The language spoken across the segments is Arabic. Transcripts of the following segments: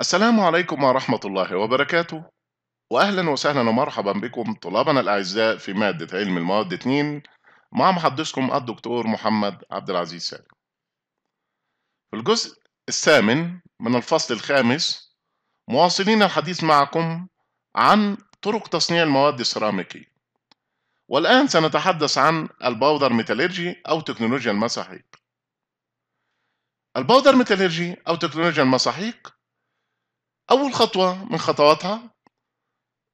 السلام عليكم ورحمة الله وبركاته وأهلا وسهلا ومرحبا بكم طلابنا الأعزاء في مادة علم المواد 2 مع محدثكم الدكتور محمد عبد العزيز سالم في الجزء الثامن من الفصل الخامس مواصلين الحديث معكم عن طرق تصنيع المواد السيراميكية والآن سنتحدث عن الباودر ميتالرجي أو تكنولوجيا المساحيق الباودر ميتالرجي أو تكنولوجيا المساحيق أول خطوة من خطواتها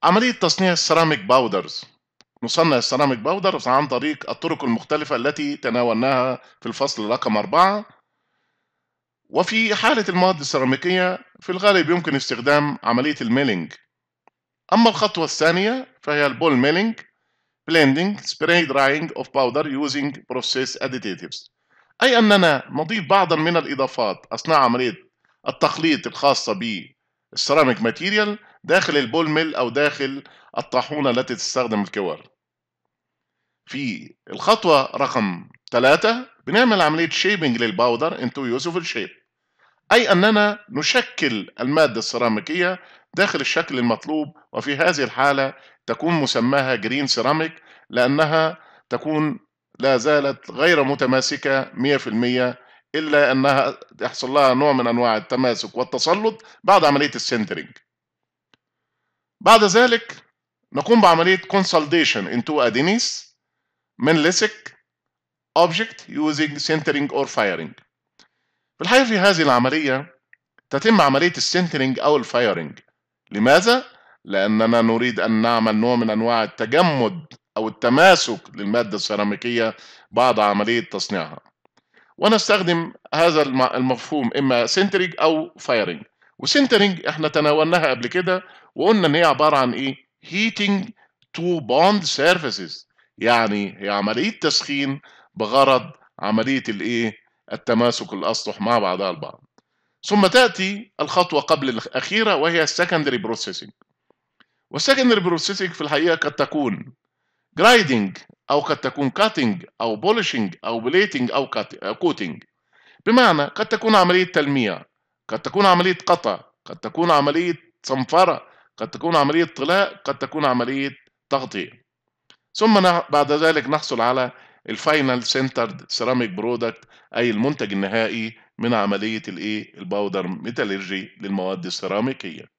عملية تصنيع السيراميك باودرز نصنع السيراميك باودرز عن طريق الطرق المختلفة التي تناولناها في الفصل رقم أربعة وفي حالة المواد السيراميكية في الغالب يمكن استخدام عملية الميلينج أما الخطوة الثانية فهي البول ميلينج blending spray drying of powder using process additives أي أننا نضيف بعضا من الإضافات أثناء عملية التخليط الخاصة السيراميك ماتيريال داخل البول ميل او داخل الطاحونه التي تستخدم الكوارل في الخطوه رقم ثلاثة بنعمل عمليه شيبنج للباودر انتو يوسفل شيب اي اننا نشكل الماده السيراميكيه داخل الشكل المطلوب وفي هذه الحاله تكون مسماها جرين سيراميك لانها تكون لا زالت غير متماسكه 100% الا انها يحصل لها نوع من انواع التماسك والتسلط بعد عمليه السنترنج. بعد ذلك نقوم بعمليه consolidation into ادينيس من لسك object using سنترنج or firing. في الحقيقه في هذه العمليه تتم عمليه السنترنج او الفايرنج. لماذا؟ لاننا نريد ان نعمل نوع من انواع التجمد او التماسك للماده السيراميكيه بعد عمليه تصنيعها. وانا استخدم هذا المفهوم اما سنترنج او فايرنج وسنترنج احنا تناولناها قبل كده وقلنا ان هي عباره عن ايه هيتنج تو بوند سيرفيسز يعني هي عمليه تسخين بغرض عمليه الايه التماسك الاسطح مع بعضها البعض ثم تاتي الخطوه قبل الاخيره وهي السكندري بروسيسنج والسكندري بروسيسنج في الحقيقه قد تكون جرايدنج أو قد تكون كاتنج أو بولشنج أو بليتنج أو كوتنج بمعنى قد تكون عملية تلميع قد تكون عملية قطع قد تكون عملية صنفرة قد تكون عملية طلاء قد تكون عملية تغطية ثم بعد ذلك نحصل على الفاينل سنترد سيراميك برودكت أي المنتج النهائي من عملية الإيه الباودر ميتالرجي للمواد السيراميكية